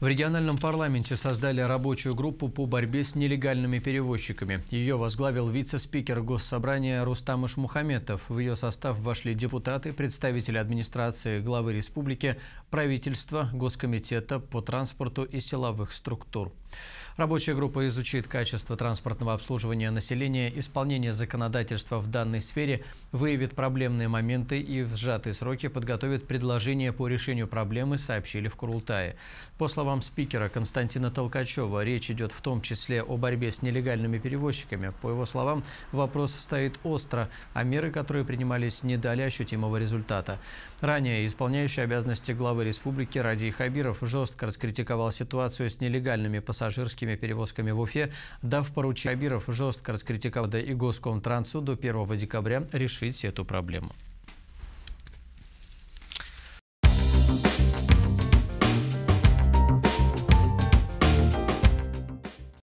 В региональном парламенте создали рабочую группу по борьбе с нелегальными перевозчиками. Ее возглавил вице-спикер Госсобрания Рустам Ишмухаметов. В ее состав вошли депутаты, представители администрации главы республики, правительства, Госкомитета по транспорту и силовых структур. Рабочая группа изучит качество транспортного обслуживания населения, исполнение законодательства в данной сфере, выявит проблемные моменты и в сжатые сроки подготовит предложение по решению проблемы, сообщили в Курултае. По словам словам спикера Константина Толкачева, речь идет в том числе о борьбе с нелегальными перевозчиками. По его словам, вопрос стоит остро, а меры, которые принимались, не дали ощутимого результата. Ранее исполняющий обязанности главы республики Ради Хабиров жестко раскритиковал ситуацию с нелегальными пассажирскими перевозками в Уфе, дав поручение Хабиров жестко раскритиковал и Госкомтрансу до 1 декабря решить эту проблему.